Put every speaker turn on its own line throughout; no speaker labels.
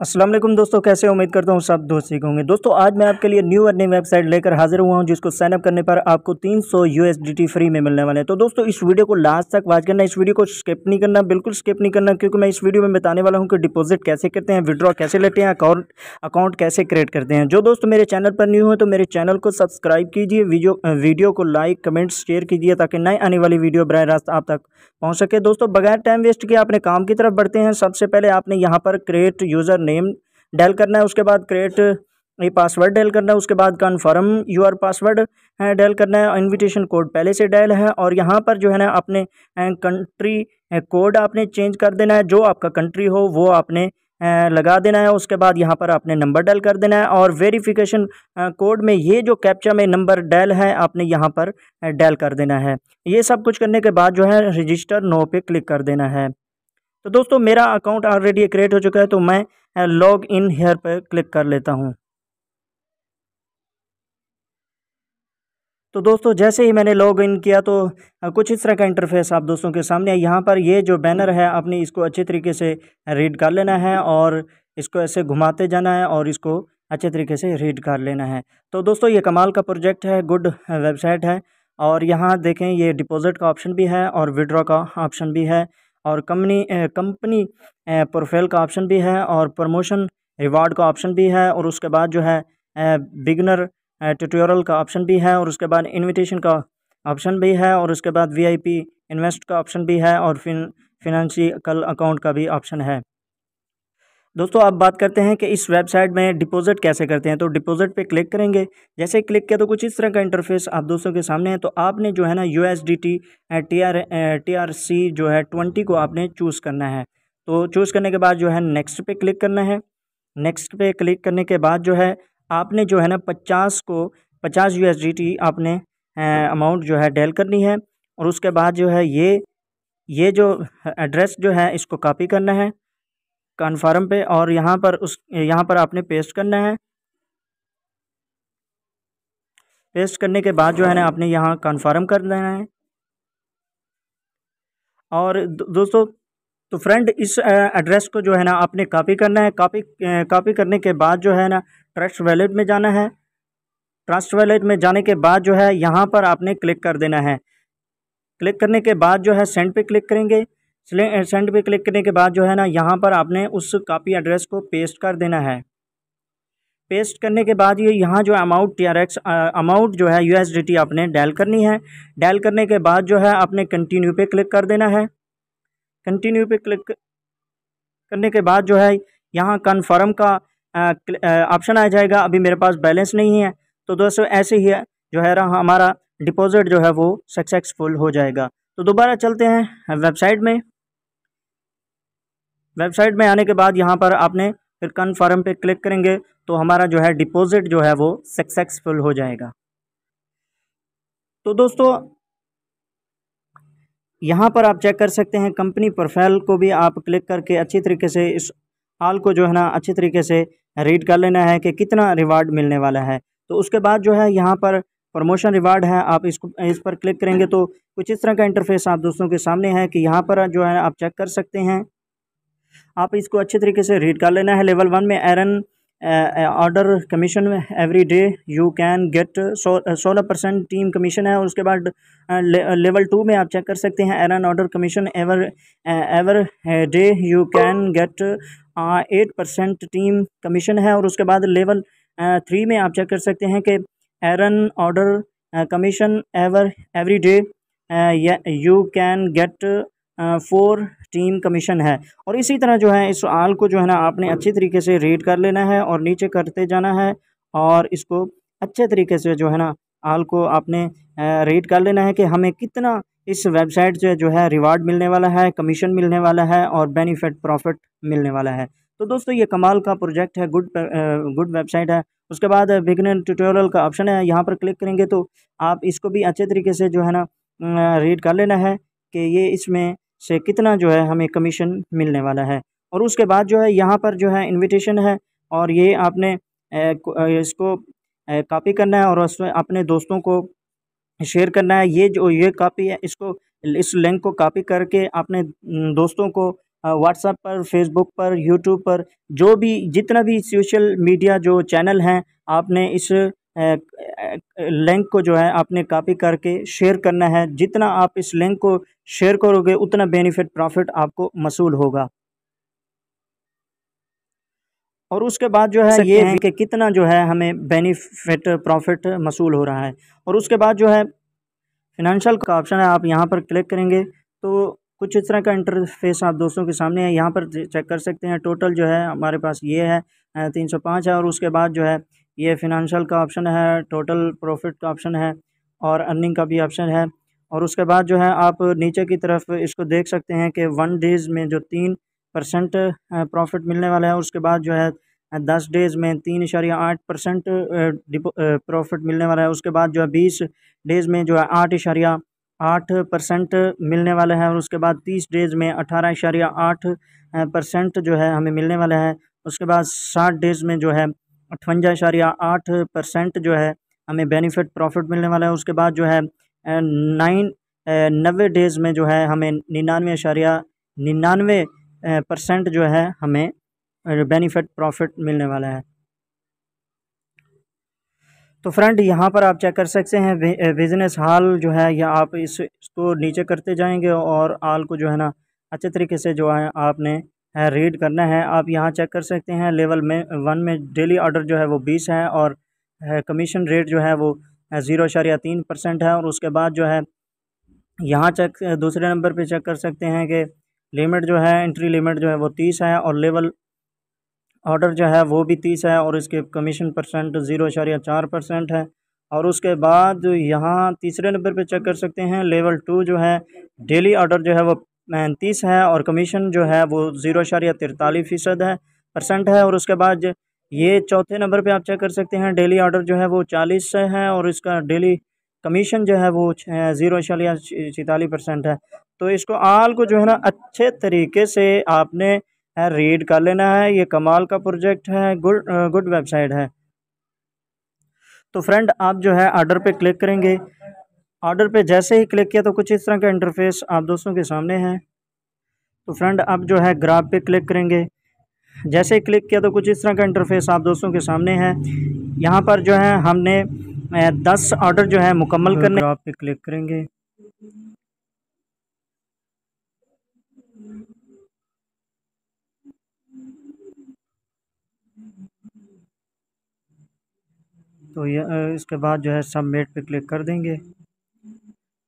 असलम दोस्तों कैसे उम्मीद करता हूँ सब दोस्त ठीक होंगे दोस्तों आज मैं आपके लिए न्यू अर्निंग वेबसाइट लेकर हाजिर हुआ हूँ जिसको साइनअप करने पर आपको 300 सौ फ्री में मिलने वाले हैं तो दोस्तों इस वीडियो को लास्ट तक वाच करना इस वीडियो को स्किप नहीं करना बिल्कुल स्किप नहीं करना क्योंकि मैं इस वीडियो में बताने वाला हूँ कि डिपोजिट कैसे करते हैं विड्रॉ कैसे लेते हैं अकाउंट अकाउंट कैसे क्रिएट करते हैं जो दोस्त मेरे चैनल पर न्यू है तो मेरे चैनल को सब्सक्राइब कीजिए वीडियो को लाइक कमेंट शेयर कीजिए ताकि नए आने वाली वीडियो बर रास्त आप तक पहुँच सके दोस्तों बगैर टाइम वेस्ट किए अपने काम की तरफ बढ़ते हैं सबसे पहले आपने यहाँ पर क्रिएट यूज़र नेम डायल करना है उसके बाद क्रिएट ये पासवर्ड डायल करना है उसके बाद confirm your password dial करना है इनविटेशन कोड पहले से डायल है और यहाँ पर जो है ना अपने कंट्री कोड आपने चेंज eh, eh, कर देना है जो आपका कंट्री हो वो आपने eh, लगा देना है उसके बाद यहाँ पर आपने नंबर डायल कर देना है और वेरिफिकेशन कोड में ये जो कैप्चा में नंबर डायल है आपने यहाँ पर डायल कर देना है ये सब कुछ करने के बाद जो है रजिस्टर नो पे क्लिक कर देना है तो दोस्तों मेरा अकाउंट ऑलरेडी क्रिएट हो चुका है तो मैं लॉग इन हेयर पर क्लिक कर लेता हूँ तो दोस्तों जैसे ही मैंने लॉग इन किया तो कुछ इस तरह का इंटरफेस आप दोस्तों के सामने है यहाँ पर ये जो बैनर है आपने इसको अच्छे तरीके से रीड कर लेना है और इसको ऐसे घुमाते जाना है और इसको अच्छे तरीके से रीड कर लेना है तो दोस्तों ये कमाल का प्रोजेक्ट है गुड वेबसाइट है और यहाँ देखें ये डिपॉज़िट का ऑप्शन भी है और विड्रॉ का ऑप्शन भी है और कंपनी कंपनी प्रोफाइल का ऑप्शन भी है और प्रमोशन रिवार्ड का ऑप्शन भी है और उसके बाद जो है बिगनर eh, ट्यूटोरियल eh, का ऑप्शन भी है और उसके बाद इनविटेशन का ऑप्शन भी है और उसके बाद वीआईपी इन्वेस्ट का ऑप्शन भी है और फिन फिनंशियल अकाउंट का भी ऑप्शन है दोस्तों अब बात करते हैं कि इस वेबसाइट में डिपॉजिट कैसे करते हैं तो डिपॉजिट पे क्लिक करेंगे जैसे क्लिक किया तो कुछ इस तरह का इंटरफेस आप दोस्तों के सामने है तो आपने जो है ना U S D T T R T R C जो है ट्वेंटी को आपने चूज़ करना है तो चूज़ करने के बाद जो है नेक्स्ट पे क्लिक करना है नेक्स्ट पे क्लिक करने के बाद जो है आपने जो है ना पचास को पचास यू एस डी टी आपने अमाउंट जो है डेल करनी है और उसके बाद जो है ये ये जो एड्रेस जो है इसको कॉपी करना है कन्फर्म पे और यहाँ पर उस यहाँ पर आपने पेस्ट करना है पेस्ट करने के बाद जो है ना आपने यहाँ कन्फर्म कर देना है और दोस्तों तो फ्रेंड इस एड्रेस को जो है ना आपने कॉपी करना है कॉपी कॉपी करने के बाद जो है ना ट्रस्ट वैलेट में जाना है ट्रस्ट वैलेट में जाने के बाद जो है यहाँ पर आपने क्लिक कर देना है क्लिक करने के बाद जो है सेंड पे क्लिक करेंगे सेंड पे क्लिक करने के बाद जो है ना यहाँ पर आपने उस कापी एड्रेस को पेस्ट कर देना है पेस्ट करने के बाद ये यहाँ जो amount T R X amount जो है यूएसडीटी आपने डायल करनी है डायल करने के बाद जो है आपने कंटिन्यू पे क्लिक कर देना है कंटिन्यू पे क्लिक करने के बाद जो है यहाँ कन्फर्म का ऑप्शन आ जाएगा अभी मेरे पास बैलेंस नहीं है तो दोस्तों ऐसे ही है, जो है हमारा डिपॉज़िट जो है वो सक्सेसफुल हो जाएगा तो दोबारा चलते हैं वेबसाइट में वेबसाइट में आने के बाद यहाँ पर आपने फिर कन्फर्म पे क्लिक करेंगे तो हमारा जो है डिपॉजिट जो है वो सक्सेसफुल हो जाएगा तो दोस्तों यहाँ पर आप चेक कर सकते हैं कंपनी प्रोफाइल को भी आप क्लिक करके अच्छी तरीके से इस हाल को जो है ना अच्छी तरीके से रीड कर लेना है कि कितना रिवार्ड मिलने वाला है तो उसके बाद जो है यहाँ पर प्रमोशन रिवार्ड है आप इसको इस पर क्लिक करेंगे तो कुछ इस तरह का इंटरफेस आप दोस्तों के सामने है कि यहाँ पर जो है आप चेक कर सकते हैं आप इसको अच्छे तरीके से रीड कर लेना है लेवल वन में earn order commission every day you can get सोलह परसेंट टीम कमीशन है और उसके बाद लेवल टू में आप चेक कर सकते हैं earn order commission ever every day you can get eight percent team commission है और उसके बाद लेवल थ्री में आप चेक कर सकते हैं कि earn order commission ever every day you can get four team commission है और इसी तरह जो है इस आल को जो है ना आपने अच्छे तरीके से रीड कर लेना है और नीचे करते जाना है और इसको अच्छे तरीके से जो है ना आल को आपने रीड कर लेना है कि हमें कितना इस वेबसाइट से जो है रिवार्ड मिलने वाला है कमीशन मिलने वाला है और बेनिफिट प्रॉफिट मिलने वाला है तो दोस्तों ये कमाल का प्रोजेक्ट है गुड गुड वेबसाइट है उसके बाद बिगनर ट्यूटोरियल का ऑप्शन है यहाँ पर क्लिक करेंगे तो आप इसको भी अच्छे तरीके से जो है ना रीड कर लेना है कि ये इसमें से कितना जो है हमें कमीशन मिलने वाला है और उसके बाद जो है यहाँ पर जो है इनविटेशन है और ये आपने इसको कॉपी करना है और उसमें अपने दोस्तों को शेयर करना है ये जो ये कॉपी है इसको इस लिंक को कॉपी करके अपने दोस्तों को व्हाट्सएप पर फेसबुक पर यूट्यूब पर जो भी जितना भी सोशल मीडिया जो चैनल हैं आपने इस लिंक को जो है आपने कॉपी करके शेयर करना है जितना आप इस लिंक को शेयर करोगे उतना बेनिफिट प्रॉफिट आपको मसूल होगा और उसके बाद जो है ये है कि कितना जो है हमें बेनिफिट प्रॉफिट मसूल हो रहा है और उसके बाद जो है फिनंशियल का ऑप्शन है आप यहाँ पर क्लिक करेंगे तो कुछ इस तरह का इंटरफेस आप दोस्तों के सामने है यहाँ पर चेक कर सकते हैं टोटल जो है हमारे पास ये है तीन सौ पाँच है और उसके बाद जो है ये फिनंशल का ऑप्शन है टोटल प्रॉफिट का ऑप्शन है और अर्निंग का भी ऑप्शन है और उसके बाद जो है आप नीचे की तरफ इसको देख सकते हैं कि वन डेज़ में जो तीन परसेंट प्रॉफिट मिलने वाला है उसके बाद जो है दस डेज़ में तीन इशारिया आठ परसेंट प्रॉफिट मिलने वाला है उसके बाद जो है बीस डेज़ में जो है आठ इशारिया आठ परसेंट मिलने वाला है और उसके बाद तीस डेज़ में अठारह इशारिया आठ परसेंट जो है हमें मिलने वाला है उसके बाद साठ डेज़ में जो है अठवंजा इशारिया आठ परसेंट जो है हमें बेनिफिट प्रॉफिट मिलने वाला है उसके बाद जो है नाइन नबे डेज़ में जो है हमें निन्यानवे इशारिया निन्यानवे परसेंट जो है हमें बेनिफिट प्रॉफिट मिलने वाला है तो फ्रेंड यहाँ पर आप चेक कर सकते हैं बिज़नेस हाल जो है या आप इस इसको नीचे करते जाएंगे और हाल को जो है ना अच्छे तरीके से जो है आपने है रीड करना है आप यहाँ चेक कर सकते हैं लेवल में वन में डेली ऑर्डर जो है वो बीस है और कमीशन रेट जो है वो ज़ीरो इशारिया तीन परसेंट है और उसके बाद जो है यहाँ चेक दूसरे नंबर पे चेक कर सकते हैं कि लिमिट जो है एंट्री लिमिट जो है वो तीस है और लेवल ऑर्डर जो है वो भी तीस है और इसके कमीशन परसेंट ज़ीरो इशारिया चार परसेंट है और उसके बाद यहाँ तीसरे नंबर पे चेक कर सकते हैं लेवल टू जो है डेली ऑर्डर जो है वो पैंतीस है और कमीशन जो है वो ज़ीरो या तिरतालीस फ़ीसद है परसेंट है और उसके बाद ये चौथे नंबर पे आप चेक कर सकते हैं डेली ऑर्डर जो है वो चालीस है और इसका डेली कमीशन जो है वो ज़ीरो इशारिया छितालीस परसेंट है तो इसको आल को जो है ना अच्छे तरीके से आपने रीड कर लेना है ये कमाल का प्रोजेक्ट है गुड गुड वेबसाइट है तो फ्रेंड आप जो है ऑर्डर पर क्लिक करेंगे ऑर्डर पे जैसे ही क्लिक किया तो कुछ इस तरह का इंटरफेस आप दोस्तों के सामने है तो फ्रेंड अब जो है ग्राफ पे क्लिक करेंगे जैसे ही क्लिक किया तो कुछ इस तरह का इंटरफेस आप दोस्तों के सामने है यहाँ पर जो है हमने दस ऑर्डर जो है मुकम्मल तो करने ग्राफ पे क्लिक करेंगे तो ये इसके बाद जो है सबमिट पे क्लिक कर देंगे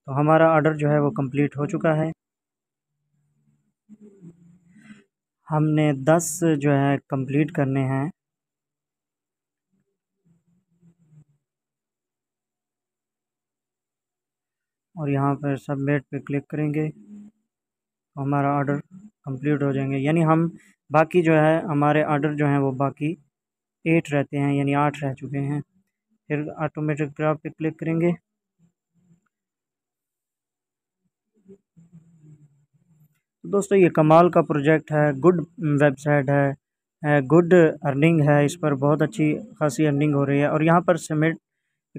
तो हमारा ऑर्डर जो है वो कंप्लीट हो चुका है हमने दस जो है कंप्लीट करने हैं और यहाँ पर सबमिट पे क्लिक करेंगे तो हमारा ऑर्डर कंप्लीट हो जाएंगे यानी हम बाकी जो है हमारे ऑर्डर जो हैं वो बाकी एट रहते हैं यानी आठ रह चुके हैं फिर ऑटोमेटिक ग्राफ पे क्लिक करेंगे दोस्तों ये कमाल का प्रोजेक्ट है गुड वेबसाइट है गुड अर्निंग है इस पर बहुत अच्छी खासी अर्निंग हो रही है और यहाँ पर सबमिट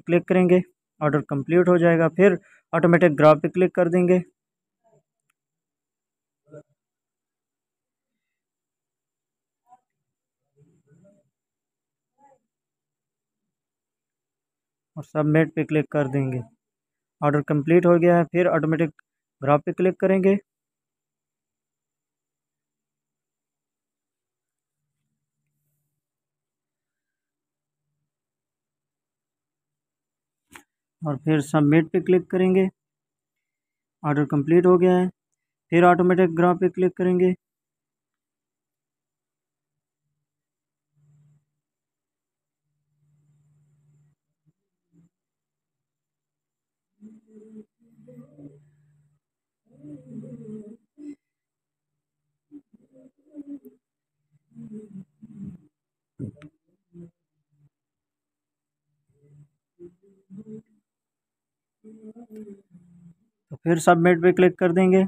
क्लिक करेंगे ऑर्डर कंप्लीट हो जाएगा फिर ऑटोमेटिक ग्राफ पे क्लिक कर देंगे और सबमिट पे क्लिक कर देंगे ऑर्डर कंप्लीट हो गया है फिर ऑटोमेटिक ग्राफ पे क्लिक करेंगे और फिर सबमिट पे क्लिक करेंगे ऑर्डर कंप्लीट हो गया है फिर ऑटोमेटिक ग्राफ पे क्लिक करेंगे Thank you. तो फिर सबमिट पे क्लिक कर देंगे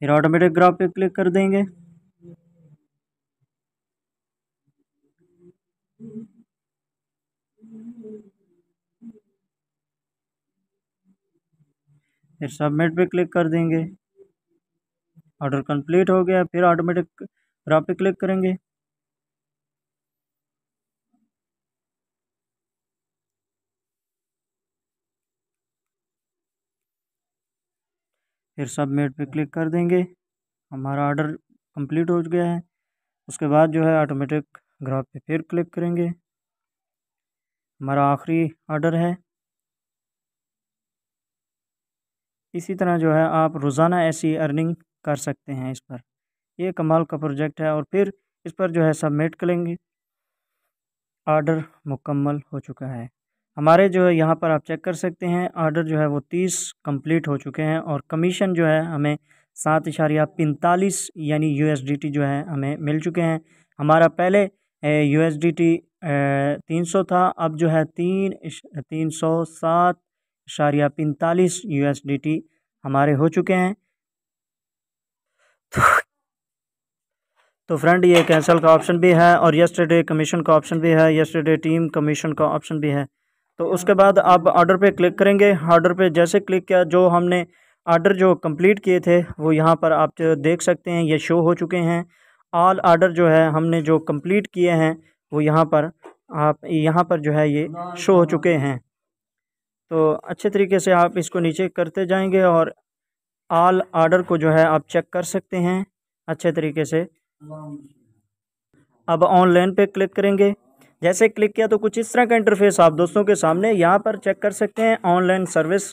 फिर ऑटोमेटिक ग्राफ पे क्लिक कर देंगे फिर सबमिट पे क्लिक कर देंगे ऑर्डर कंप्लीट हो गया फिर ऑटोमेटिक ग्राफ पे क्लिक करेंगे फिर सबमिट पे क्लिक कर देंगे हमारा आर्डर कंप्लीट हो गया है उसके बाद जो है ऑटोमेटिक ग्राफ पे फिर क्लिक करेंगे हमारा आखिरी ऑर्डर है इसी तरह जो है आप रोज़ाना ऐसी अर्निंग कर सकते हैं इस पर ये कमाल का प्रोजेक्ट है और फिर इस पर जो है सबमिट करेंगे ऑर्डर मुकम्मल हो चुका है हमारे जो है यहाँ पर आप चेक कर सकते हैं ऑर्डर जो है वो तीस कंप्लीट हो चुके हैं और कमीशन जो है हमें सात इशारिया पैंतालीस यानी यू जो है हमें मिल चुके हैं हमारा पहले टी तीन सौ था अब जो है तीन तीन सौ सात इशारिया पैंतालीस टी हमारे हो चुके हैं तो, तो फ्रेंड ये कैंसिल का ऑप्शन भी है और यस्टरडे कमीशन का ऑप्शन भी है यस्टरडे टीम कमीशन का ऑप्शन भी है तो उसके बाद आप ऑर्डर पे क्लिक करेंगे ऑर्डर पे जैसे क्लिक किया जो हमने आर्डर जो कंप्लीट किए थे वो यहाँ पर आप देख सकते हैं ये शो हो चुके हैं ऑल आर्डर जो है हमने जो कंप्लीट किए हैं वो यहाँ पर आप यहाँ पर जो है ये शो हो चुके हैं तो अच्छे तरीके से आप इसको नीचे करते जाएंगे और आल आर्डर को जो है आप चेक कर सकते हैं अच्छे तरीके से अब ऑनलाइन पे क्लिक करेंगे जैसे क्लिक किया तो कुछ इस तरह का इंटरफेस आप दोस्तों के सामने यहाँ पर चेक कर सकते हैं ऑनलाइन सर्विस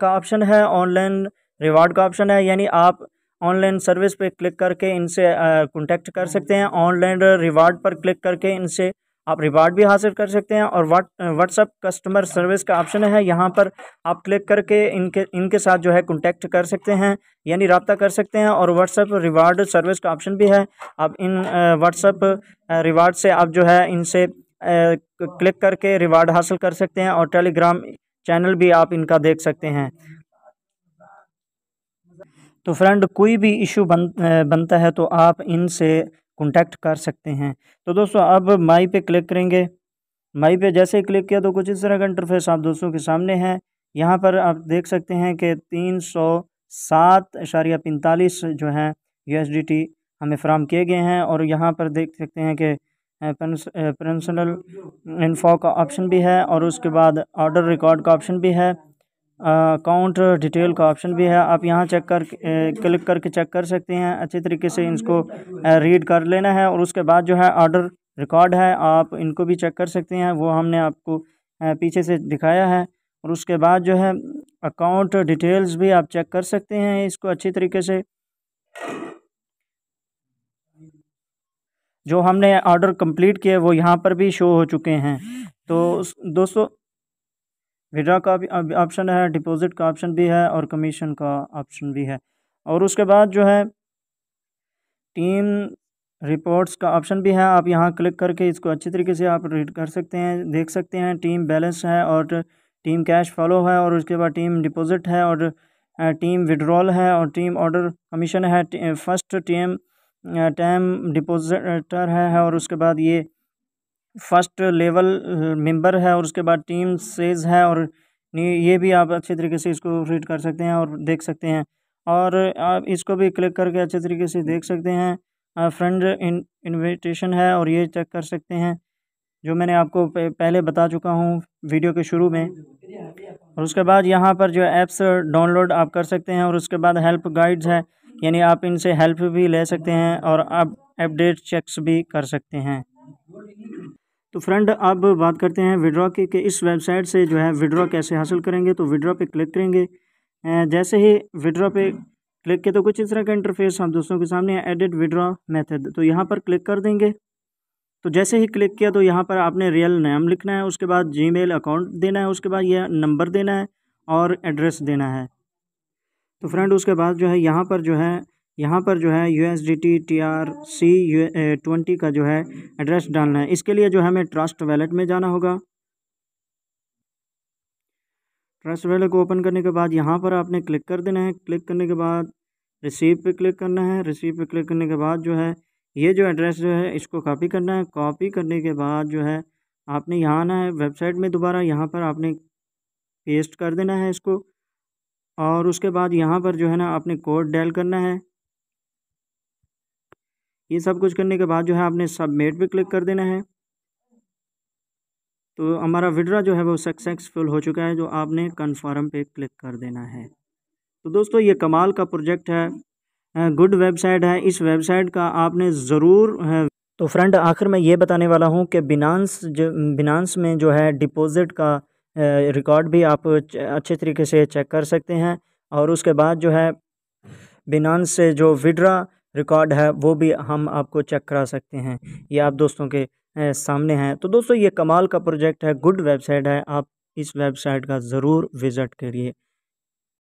का ऑप्शन है ऑनलाइन रिवार्ड का ऑप्शन है यानी आप ऑनलाइन सर्विस पे क्लिक करके इनसे कॉन्टेक्ट कर सकते हैं ऑनलाइन रिवार्ड पर क्लिक करके इनसे आप रिवार्ड भी हासिल कर सकते हैं और वाट व्हाट्सअप कस्टमर सर्विस का ऑप्शन है यहाँ पर आप क्लिक करके इनके इनके साथ जो है कॉन्टैक्ट कर सकते हैं यानी रबता कर सकते हैं और व्हाट्सअप रिवार्ड सर्विस का ऑप्शन भी है आप इन व्हाट्सअप uh, रिवार्ड uh, से आप जो है इनसे क्लिक uh, करके रिवार्ड हासिल कर सकते हैं और टेलीग्राम चैनल भी आप इनका देख सकते हैं तो फ्रेंड कोई भी इशू बन बनता है तो आप इनसे कॉन्टैक्ट कर सकते हैं तो दोस्तों अब माई पे क्लिक करेंगे माई पे जैसे ही क्लिक किया तो कुछ इस तरह का इंटरफेस आप दोस्तों के सामने है यहाँ पर आप देख सकते हैं कि तीन सौ सात इशारिया पैंतालीस जो है यू हमें फ्राहम किए गए हैं और यहाँ पर देख सकते हैं कि पर्सनल इन्फो का ऑप्शन भी है और उसके बाद ऑर्डर रिकॉर्ड का ऑप्शन भी है अकाउंट डिटेल का ऑप्शन भी है आप यहाँ चेक कर क्लिक करके चेक कर सकते हैं अच्छे तरीके से इसको रीड कर लेना है और उसके बाद जो है ऑर्डर रिकॉर्ड है आप इनको भी चेक कर सकते हैं वो हमने आपको पीछे से दिखाया है और उसके बाद जो है अकाउंट डिटेल्स भी आप चेक कर सकते हैं इसको अच्छी तरीके से जो हमने ऑर्डर कंप्लीट किए वो यहाँ पर भी शो हो चुके हैं तो दोस्तों विड्रा का भी ऑप्शन है डिपॉजिट का ऑप्शन भी है और कमीशन का ऑप्शन भी है और उसके बाद जो है टीम रिपोर्ट्स का ऑप्शन भी है आप यहाँ क्लिक करके इसको अच्छी तरीके से आप रीड कर सकते हैं देख सकते हैं टीम बैलेंस है और टीम कैश फॉलो है और उसके बाद टीम डिपॉजिट है और टीम विड्रॉल है और टीम ऑर्डर कमीशन है फर्स्ट टीम टाइम डिपोजिटर है और उसके बाद ये फर्स्ट लेवल मेंबर है और उसके बाद टीम सेज है और ये भी आप अच्छे तरीके से इसको रीड कर सकते हैं और देख सकते हैं और आप इसको भी क्लिक करके अच्छे तरीके से देख सकते हैं फ्रेंड इन इन्विटेशन है और ये चेक कर सकते हैं जो मैंने आपको पहले बता चुका हूँ वीडियो के शुरू में और उसके बाद यहाँ पर जो ऐप्स डाउनलोड आप कर सकते हैं और उसके बाद हेल्प गाइड्स है यानी आप इनसे हेल्प भी ले सकते हैं और आप अपडेट चेक्स भी कर सकते हैं तो फ्रेंड अब बात करते हैं विड्रॉ की कि इस वेबसाइट से जो है विड्रॉ कैसे हासिल करेंगे तो विड्रॉ पे क्लिक करेंगे जैसे ही विड्रॉ पे क्लिक के तो कुछ इस तरह का इंटरफेस हम दोस्तों के सामने एडिट विड्रॉ मेथड तो यहाँ पर क्लिक कर देंगे तो जैसे ही क्लिक किया तो यहाँ पर आपने रियल नेम लिखना है उसके बाद जी अकाउंट देना है उसके बाद यह नंबर देना है और एड्रेस देना है तो फ्रेंड उसके बाद जो है यहाँ पर जो है यहाँ पर जो है U S D T T R C twenty का जो है एड्रेस डालना है इसके लिए जो है हमें ट्रस्ट वैलेट में जाना होगा ट्रस्ट वैलेट को ओपन करने के बाद यहाँ पर आपने क्लिक कर देना है क्लिक करने के बाद रिसीव पे क्लिक करना है रिसीव पे क्लिक करने के बाद जो है ये जो एड्रेस जो है इसको कॉपी करना है कॉपी करने के बाद जो है आपने यहाँ आना है वेबसाइट में दोबारा यहाँ पर आपने पेस्ट कर देना है इसको और उसके बाद यहाँ पर जो है ना आपने कोड डायल करना है ये सब कुछ करने के बाद जो है आपने सबमिट पे क्लिक कर देना है तो हमारा विड्रा जो है वो सक्सेसफुल हो चुका है जो आपने कन्फर्म पे क्लिक कर देना है तो दोस्तों ये कमाल का प्रोजेक्ट है गुड वेबसाइट है इस वेबसाइट का आपने ज़रूर तो फ्रेंड आखिर में ये बताने वाला हूँ कि बिनांस जो बिनांस में जो है डिपॉजिट का रिकॉर्ड भी आप अच्छे तरीके से चेक कर सकते हैं और उसके बाद जो है बिनांस से जो विड्रा रिकॉर्ड है वो भी हम आपको चेक करा सकते हैं ये आप दोस्तों के सामने हैं तो दोस्तों ये कमाल का प्रोजेक्ट है गुड वेबसाइट है आप इस वेबसाइट का ज़रूर विज़िट करिए